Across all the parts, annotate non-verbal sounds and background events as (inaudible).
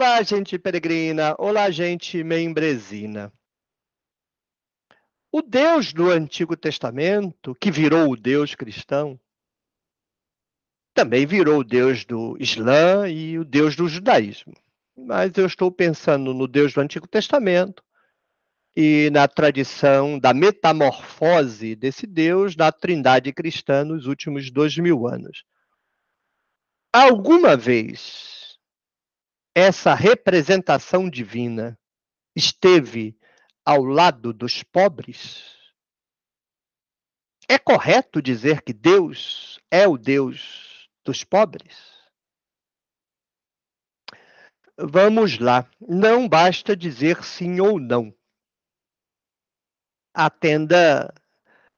Olá, gente peregrina, olá, gente membresina. O Deus do Antigo Testamento, que virou o Deus cristão, também virou o Deus do Islã e o Deus do judaísmo. Mas eu estou pensando no Deus do Antigo Testamento e na tradição da metamorfose desse Deus da Trindade cristã nos últimos dois mil anos. Alguma vez essa representação divina esteve ao lado dos pobres? É correto dizer que Deus é o Deus dos pobres? Vamos lá. Não basta dizer sim ou não. A tenda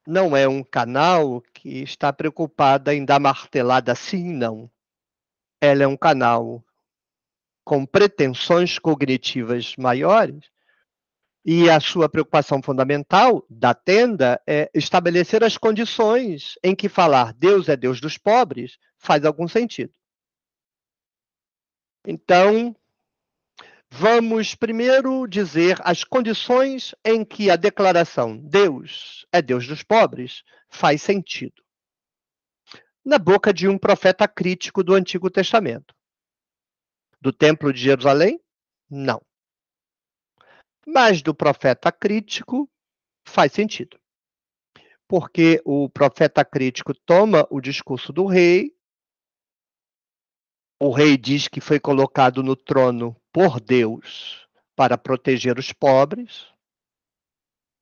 não é um canal que está preocupada em dar martelada sim não. Ela é um canal com pretensões cognitivas maiores, e a sua preocupação fundamental da tenda é estabelecer as condições em que falar Deus é Deus dos pobres faz algum sentido. Então, vamos primeiro dizer as condições em que a declaração Deus é Deus dos pobres faz sentido. Na boca de um profeta crítico do Antigo Testamento. Do Templo de Jerusalém? Não. Mas do profeta crítico faz sentido. Porque o profeta crítico toma o discurso do rei. O rei diz que foi colocado no trono por Deus para proteger os pobres.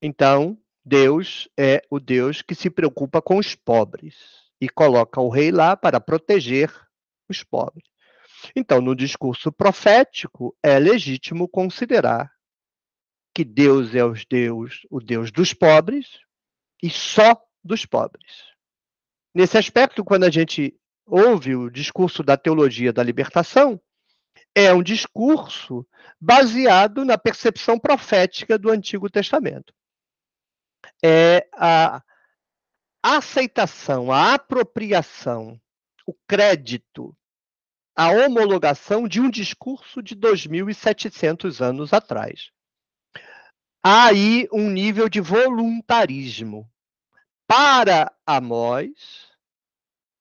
Então, Deus é o Deus que se preocupa com os pobres e coloca o rei lá para proteger os pobres. Então, no discurso profético, é legítimo considerar que Deus é os Deus, o Deus dos pobres e só dos pobres. Nesse aspecto, quando a gente ouve o discurso da teologia da libertação, é um discurso baseado na percepção profética do Antigo Testamento. É a aceitação, a apropriação, o crédito a homologação de um discurso de 2.700 anos atrás. Há aí um nível de voluntarismo. Para a Amós,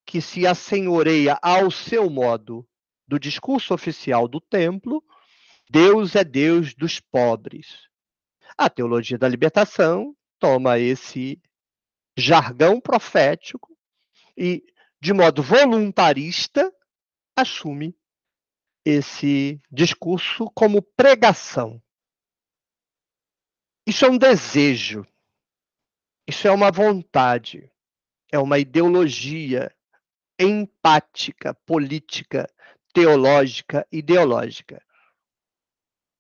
que se assenhoreia ao seu modo do discurso oficial do templo, Deus é Deus dos pobres. A teologia da libertação toma esse jargão profético e, de modo voluntarista, assume esse discurso como pregação. Isso é um desejo, isso é uma vontade, é uma ideologia empática, política, teológica, ideológica.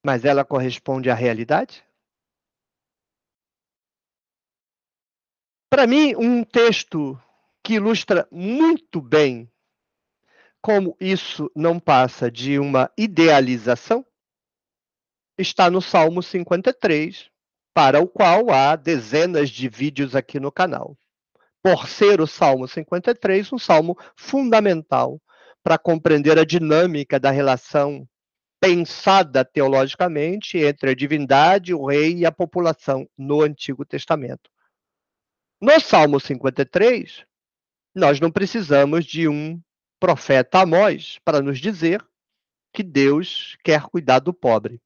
Mas ela corresponde à realidade? Para mim, um texto que ilustra muito bem como isso não passa de uma idealização, está no Salmo 53, para o qual há dezenas de vídeos aqui no canal. Por ser o Salmo 53, um salmo fundamental para compreender a dinâmica da relação pensada teologicamente entre a divindade, o rei e a população no Antigo Testamento. No Salmo 53, nós não precisamos de um profeta Amós para nos dizer que Deus quer cuidar do pobre.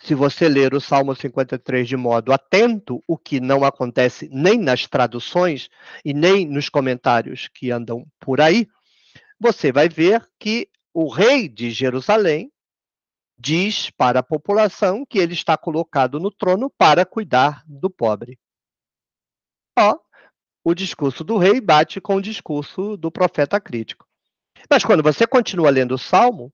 Se você ler o Salmo 53 de modo atento, o que não acontece nem nas traduções e nem nos comentários que andam por aí, você vai ver que o rei de Jerusalém diz para a população que ele está colocado no trono para cuidar do pobre. Ó, oh, o discurso do rei bate com o discurso do profeta crítico. Mas quando você continua lendo o salmo,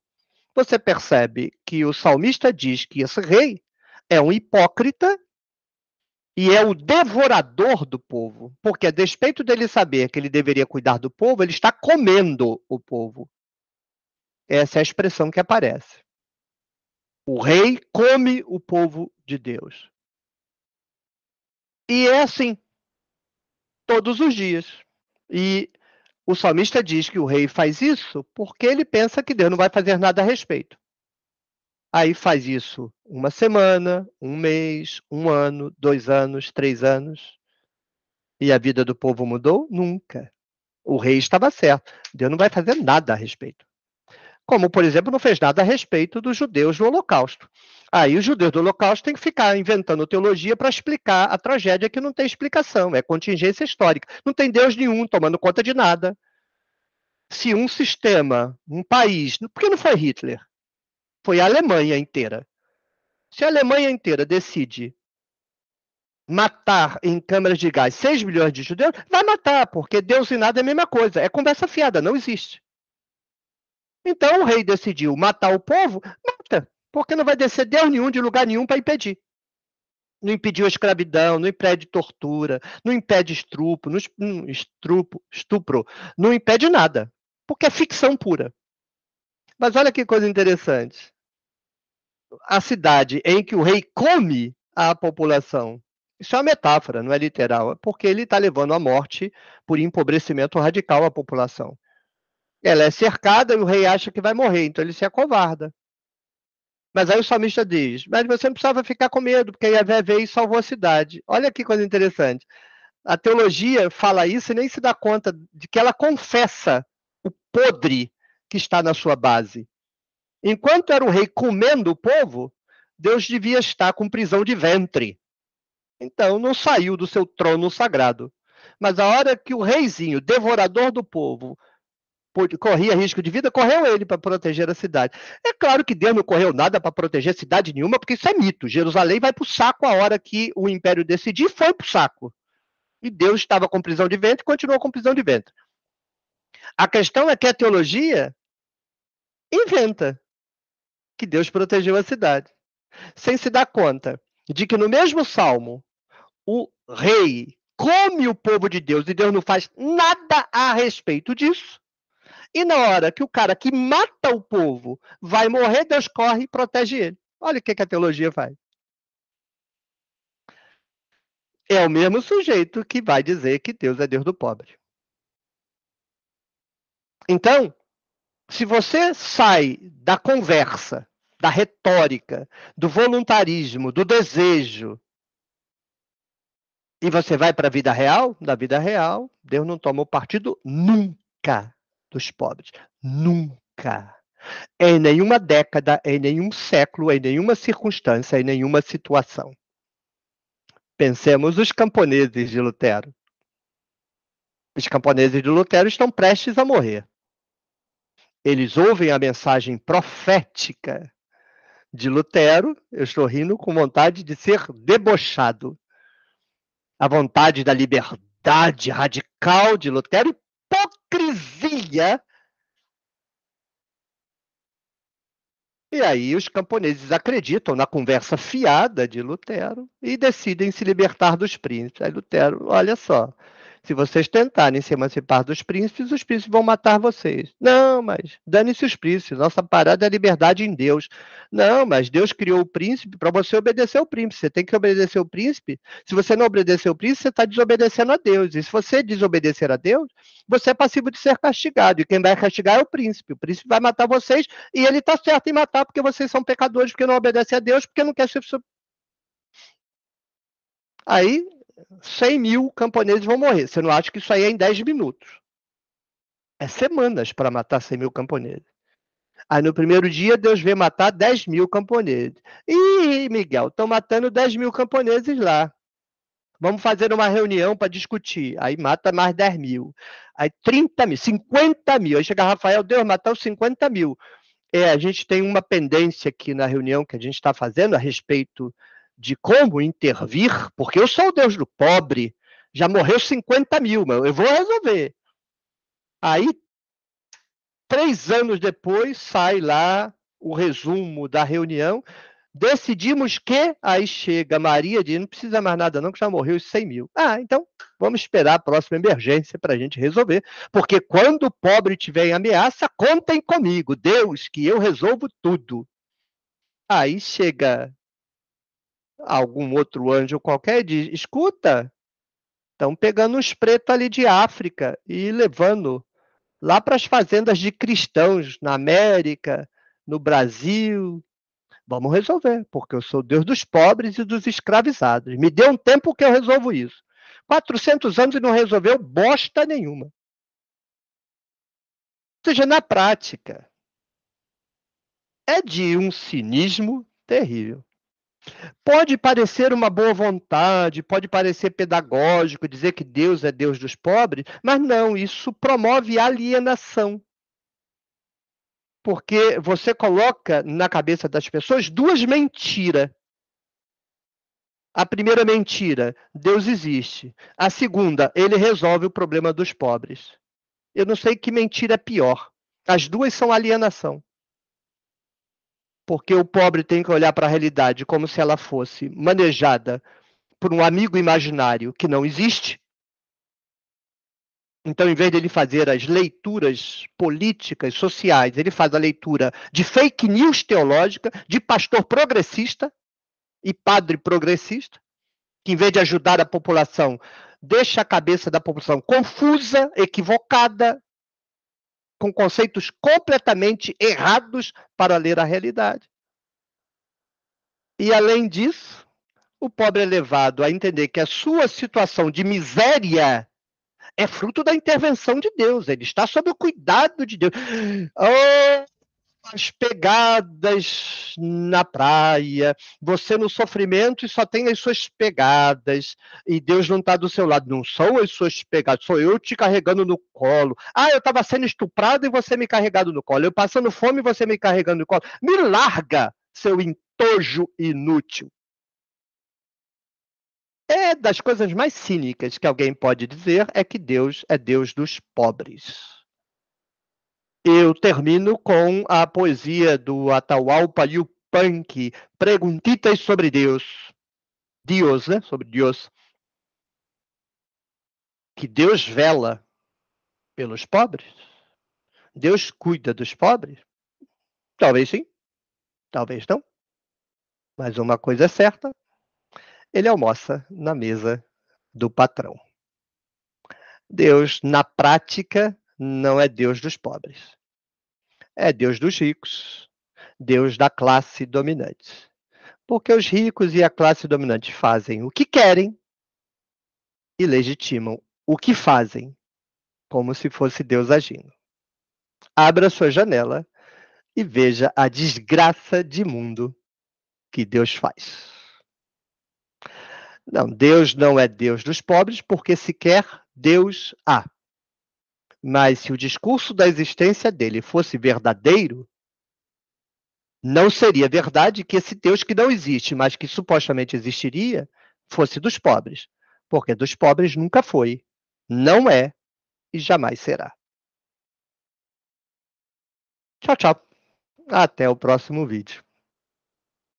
você percebe que o salmista diz que esse rei é um hipócrita e é o devorador do povo, porque a despeito dele saber que ele deveria cuidar do povo, ele está comendo o povo. Essa é a expressão que aparece. O rei come o povo de Deus. E é assim, todos os dias. E o salmista diz que o rei faz isso porque ele pensa que Deus não vai fazer nada a respeito. Aí faz isso uma semana, um mês, um ano, dois anos, três anos. E a vida do povo mudou? Nunca. O rei estava certo. Deus não vai fazer nada a respeito. Como, por exemplo, não fez nada a respeito dos judeus no Holocausto. Aí os judeus do Holocausto têm que ficar inventando teologia para explicar a tragédia que não tem explicação, é contingência histórica. Não tem Deus nenhum tomando conta de nada. Se um sistema, um país, por que não foi Hitler? Foi a Alemanha inteira. Se a Alemanha inteira decide matar em câmaras de gás 6 milhões de judeus, vai matar, porque Deus e nada é a mesma coisa. É conversa fiada, não existe. Então o rei decidiu matar o povo, porque não vai descer Deus nenhum de lugar nenhum para impedir. Não impediu a escravidão, não impede tortura, não impede estrupo, não, hum, estrupo, estupro, não impede nada. Porque é ficção pura. Mas olha que coisa interessante. A cidade em que o rei come a população. Isso é uma metáfora, não é literal, é porque ele está levando à morte por empobrecimento radical a população. Ela é cercada e o rei acha que vai morrer, então ele se acovarda. Mas aí o salmista diz: Mas você não precisava ficar com medo, porque Yahvé veio e salvou a cidade. Olha que coisa interessante. A teologia fala isso e nem se dá conta de que ela confessa o podre que está na sua base. Enquanto era o rei comendo o povo, Deus devia estar com prisão de ventre. Então não saiu do seu trono sagrado. Mas a hora que o reizinho, devorador do povo, corria risco de vida, correu ele para proteger a cidade. É claro que Deus não correu nada para proteger cidade nenhuma, porque isso é mito. Jerusalém vai para o saco a hora que o império decidir, foi para o saco. E Deus estava com prisão de vento e continuou com prisão de vento. A questão é que a teologia inventa que Deus protegeu a cidade, sem se dar conta de que no mesmo salmo, o rei come o povo de Deus e Deus não faz nada a respeito disso e na hora que o cara que mata o povo vai morrer, Deus corre e protege ele. Olha o que, que a teologia faz. É o mesmo sujeito que vai dizer que Deus é Deus do pobre. Então, se você sai da conversa, da retórica, do voluntarismo, do desejo, e você vai para a vida real, na vida real, Deus não tomou partido nunca dos pobres. Nunca. Em nenhuma década, em nenhum século, em nenhuma circunstância, em nenhuma situação. Pensemos os camponeses de Lutero. Os camponeses de Lutero estão prestes a morrer. Eles ouvem a mensagem profética de Lutero, eu estou rindo com vontade de ser debochado. A vontade da liberdade radical de Lutero, hipocrisia e aí os camponeses acreditam na conversa fiada de Lutero e decidem se libertar dos príncipes. Aí Lutero, olha só, se vocês tentarem se emancipar dos príncipes, os príncipes vão matar vocês. Não, mas dane-se os príncipes. Nossa parada é a liberdade em Deus. Não, mas Deus criou o príncipe para você obedecer o príncipe. Você tem que obedecer o príncipe. Se você não obedecer o príncipe, você está desobedecendo a Deus. E se você desobedecer a Deus, você é passivo de ser castigado. E quem vai castigar é o príncipe. O príncipe vai matar vocês e ele está certo em matar porque vocês são pecadores, porque não obedecem a Deus, porque não quer ser. Aí 100 mil camponeses vão morrer. Você não acha que isso aí é em 10 minutos? É semanas para matar 100 mil camponeses. Aí no primeiro dia, Deus vê matar 10 mil camponeses. Ih, Miguel, estão matando 10 mil camponeses lá. Vamos fazer uma reunião para discutir. Aí mata mais 10 mil. Aí 30 mil, 50 mil. Aí chega Rafael, Deus matou 50 mil. É, a gente tem uma pendência aqui na reunião que a gente está fazendo a respeito de como intervir, porque eu sou o Deus do pobre, já morreu 50 mil, mas eu vou resolver. Aí, três anos depois, sai lá o resumo da reunião. Decidimos que, aí chega Maria diz, não precisa mais nada não, que já morreu os 100 mil. Ah, então vamos esperar a próxima emergência para a gente resolver, porque quando o pobre tiver em ameaça, contem comigo, Deus, que eu resolvo tudo. Aí chega algum outro anjo qualquer diz: escuta, estão pegando uns pretos ali de África e levando lá para as fazendas de cristãos na América, no Brasil. Vamos resolver, porque eu sou Deus dos pobres e dos escravizados. Me dê um tempo que eu resolvo isso. 400 anos e não resolveu bosta nenhuma. Ou seja, na prática, é de um cinismo terrível. Pode parecer uma boa vontade, pode parecer pedagógico, dizer que Deus é Deus dos pobres, mas não, isso promove alienação. Porque você coloca na cabeça das pessoas duas mentiras. A primeira mentira, Deus existe. A segunda, ele resolve o problema dos pobres. Eu não sei que mentira é pior. As duas são alienação porque o pobre tem que olhar para a realidade como se ela fosse manejada por um amigo imaginário que não existe. Então, em vez de ele fazer as leituras políticas, sociais, ele faz a leitura de fake news teológica, de pastor progressista e padre progressista, que em vez de ajudar a população, deixa a cabeça da população confusa, equivocada, com conceitos completamente errados para ler a realidade. E além disso, o pobre é levado a entender que a sua situação de miséria é fruto da intervenção de Deus, ele está sob o cuidado de Deus. (gasps) Oh, as pegadas na praia, você no sofrimento e só tem as suas pegadas, e Deus não está do seu lado, não são as suas pegadas, sou eu te carregando no colo. Ah, eu estava sendo estuprado e você me carregando no colo, eu passando fome e você me carregando no colo. Me larga, seu entojo inútil. É das coisas mais cínicas que alguém pode dizer é que Deus é Deus dos pobres. Eu termino com a poesia do Atahualpa Yupanqui, Perguntitas sobre Deus. Deus, né? Sobre Deus. Que Deus vela pelos pobres? Deus cuida dos pobres? Talvez sim, talvez não. Mas uma coisa é certa: ele almoça na mesa do patrão. Deus, na prática, não é Deus dos pobres. É Deus dos ricos, Deus da classe dominante. Porque os ricos e a classe dominante fazem o que querem e legitimam o que fazem, como se fosse Deus agindo. Abra sua janela e veja a desgraça de mundo que Deus faz. Não, Deus não é Deus dos pobres, porque sequer Deus há. Mas se o discurso da existência dele fosse verdadeiro, não seria verdade que esse Deus que não existe, mas que supostamente existiria, fosse dos pobres. Porque dos pobres nunca foi, não é e jamais será. Tchau, tchau. Até o próximo vídeo.